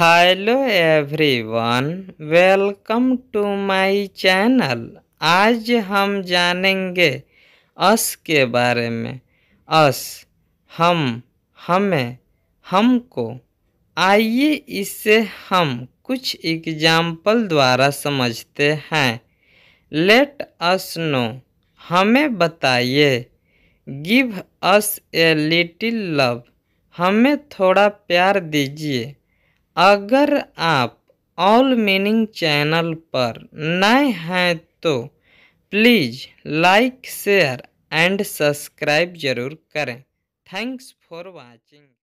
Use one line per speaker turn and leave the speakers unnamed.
hello everyone welcome to my channel आज हम जानेंगे अस के बारे में अस हम हमें हमको आइए इसे हम कुछ एग्जाम्पल द्वारा समझते हैं लेट अस नो हमें बताइए give us a little love हमें थोड़ा प्यार दीजिए अगर आप ऑल मीनिंग चैनल पर नए हैं तो please like share and subscribe जरूर करें थैंक्स फॉर वाचिंग